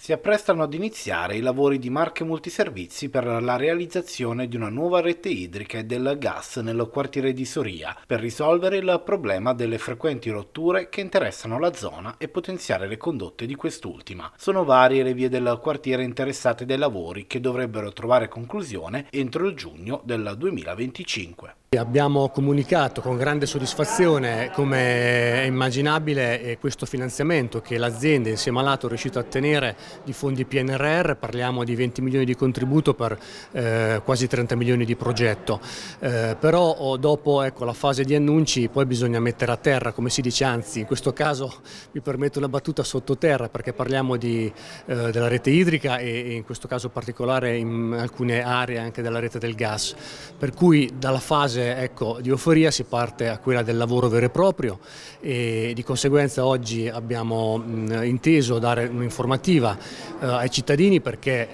si apprestano ad iniziare i lavori di Marche Multiservizi per la realizzazione di una nuova rete idrica e del gas nel quartiere di Soria per risolvere il problema delle frequenti rotture che interessano la zona e potenziare le condotte di quest'ultima. Sono varie le vie del quartiere interessate dai lavori che dovrebbero trovare conclusione entro il giugno del 2025. Abbiamo comunicato con grande soddisfazione come è immaginabile eh, questo finanziamento che l'azienda insieme all'Ato è riuscita a ottenere di fondi PNRR, parliamo di 20 milioni di contributo per eh, quasi 30 milioni di progetto, eh, però oh, dopo ecco, la fase di annunci poi bisogna mettere a terra come si dice, anzi in questo caso mi permetto una battuta sottoterra perché parliamo di, eh, della rete idrica e, e, in questo caso particolare in alcune aree anche della rete del gas, per cui dalla fase fase ecco, di euforia si parte a quella del lavoro vero e proprio e di conseguenza oggi abbiamo mh, inteso dare un'informativa eh, ai cittadini perché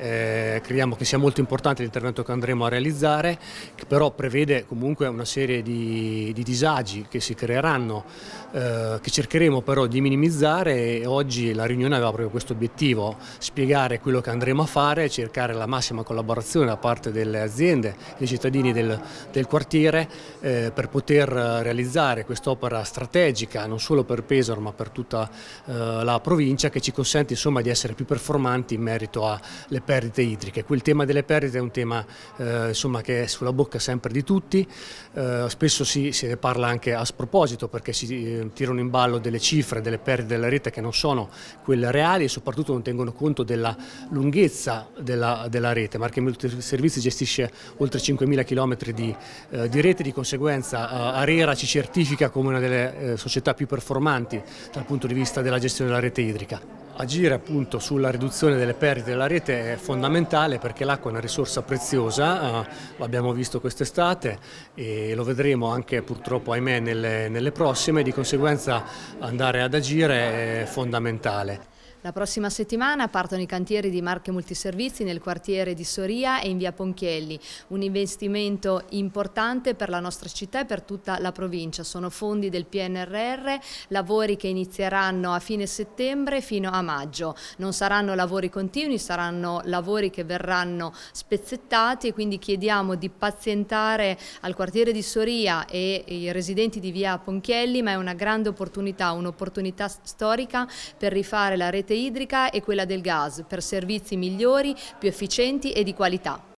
eh, crediamo che sia molto importante l'intervento che andremo a realizzare che però prevede comunque una serie di, di disagi che si creeranno eh, che cercheremo però di minimizzare e oggi la riunione aveva proprio questo obiettivo spiegare quello che andremo a fare cercare la massima collaborazione da parte delle aziende dei cittadini del, del quartiere avere eh, per poter eh, realizzare quest'opera strategica non solo per Pesaro ma per tutta eh, la provincia che ci consente insomma, di essere più performanti in merito alle perdite idriche. Quel tema delle perdite è un tema eh, insomma, che è sulla bocca sempre di tutti, eh, spesso si, se ne parla anche a sproposito perché si eh, tirano in ballo delle cifre, delle perdite della rete che non sono quelle reali e soprattutto non tengono conto della lunghezza della, della rete. Marche Multiservizi gestisce oltre 5.000 km di, eh, di Direte di conseguenza uh, Arera ci certifica come una delle eh, società più performanti dal punto di vista della gestione della rete idrica. Agire appunto sulla riduzione delle perdite della rete è fondamentale perché l'acqua è una risorsa preziosa, eh, l'abbiamo visto quest'estate e lo vedremo anche purtroppo ahimè nelle, nelle prossime, di conseguenza andare ad agire è fondamentale. La prossima settimana partono i cantieri di Marche Multiservizi nel quartiere di Soria e in via Ponchielli, un investimento importante per la nostra città e per tutta la provincia. Sono fondi del PNRR, lavori che inizieranno a fine settembre fino a maggio. Non saranno lavori continui, saranno lavori che verranno spezzettati e quindi chiediamo di pazientare al quartiere di Soria e ai residenti di via Ponchielli, ma è una grande opportunità, un'opportunità storica per rifare la rete rete idrica e quella del gas per servizi migliori, più efficienti e di qualità.